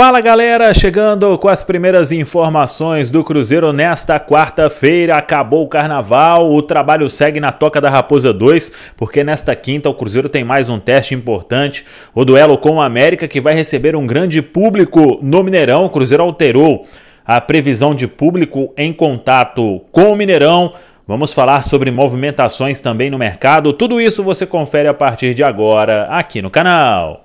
Fala galera, chegando com as primeiras informações do Cruzeiro nesta quarta-feira. Acabou o carnaval, o trabalho segue na Toca da Raposa 2, porque nesta quinta o Cruzeiro tem mais um teste importante, o duelo com o América que vai receber um grande público no Mineirão. O Cruzeiro alterou a previsão de público em contato com o Mineirão. Vamos falar sobre movimentações também no mercado. Tudo isso você confere a partir de agora aqui no canal.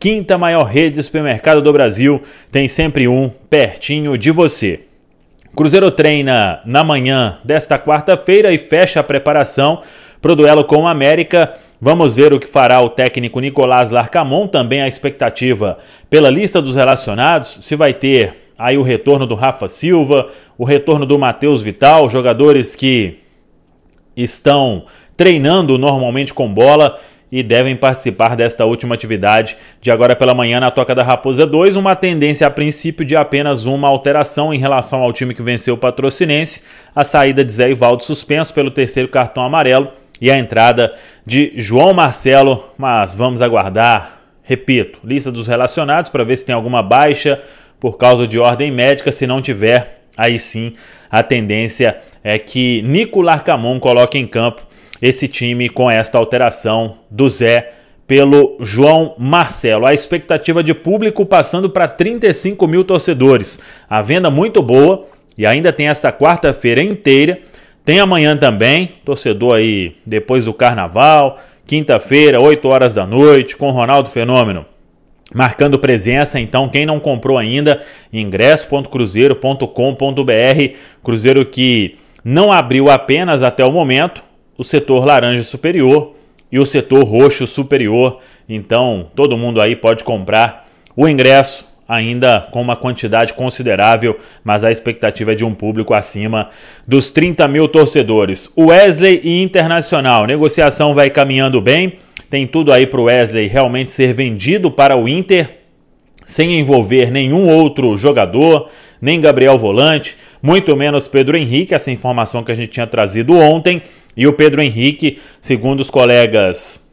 Quinta maior rede de supermercado do Brasil, tem sempre um pertinho de você. Cruzeiro treina na manhã desta quarta-feira e fecha a preparação para o duelo com o América. Vamos ver o que fará o técnico Nicolás Larcamon, também a expectativa pela lista dos relacionados, se vai ter aí o retorno do Rafa Silva, o retorno do Matheus Vital, jogadores que estão treinando normalmente com bola e devem participar desta última atividade de agora pela manhã na Toca da Raposa 2, uma tendência a princípio de apenas uma alteração em relação ao time que venceu o Patrocinense, a saída de Zé Ivaldo suspenso pelo terceiro cartão amarelo e a entrada de João Marcelo, mas vamos aguardar, repito, lista dos relacionados para ver se tem alguma baixa por causa de ordem médica, se não tiver, aí sim a tendência é que Nicolar Camon coloque em campo esse time com esta alteração do Zé pelo João Marcelo. A expectativa de público passando para 35 mil torcedores. A venda muito boa e ainda tem esta quarta-feira inteira. Tem amanhã também, torcedor aí depois do carnaval, quinta-feira, 8 horas da noite, com Ronaldo Fenômeno marcando presença. Então, quem não comprou ainda, ingresso.cruzeiro.com.br. Cruzeiro que não abriu apenas até o momento, o setor laranja superior e o setor roxo superior. Então, todo mundo aí pode comprar o ingresso ainda com uma quantidade considerável, mas a expectativa é de um público acima dos 30 mil torcedores. Wesley e Internacional, negociação vai caminhando bem, tem tudo aí para o Wesley realmente ser vendido para o Inter, sem envolver nenhum outro jogador, nem Gabriel Volante, muito menos Pedro Henrique, essa informação que a gente tinha trazido ontem. E o Pedro Henrique, segundo os colegas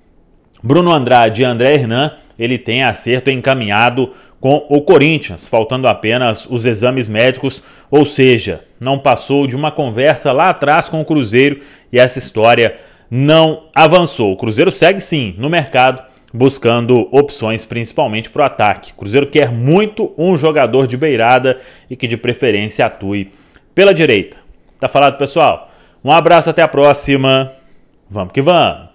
Bruno Andrade e André Hernan, ele tem acerto encaminhado com o Corinthians, faltando apenas os exames médicos, ou seja, não passou de uma conversa lá atrás com o Cruzeiro e essa história não avançou. O Cruzeiro segue sim no mercado buscando opções principalmente para o ataque. O Cruzeiro quer muito um jogador de beirada e que de preferência atue pela direita. Tá falado, pessoal? Um abraço, até a próxima. Vamos que vamos!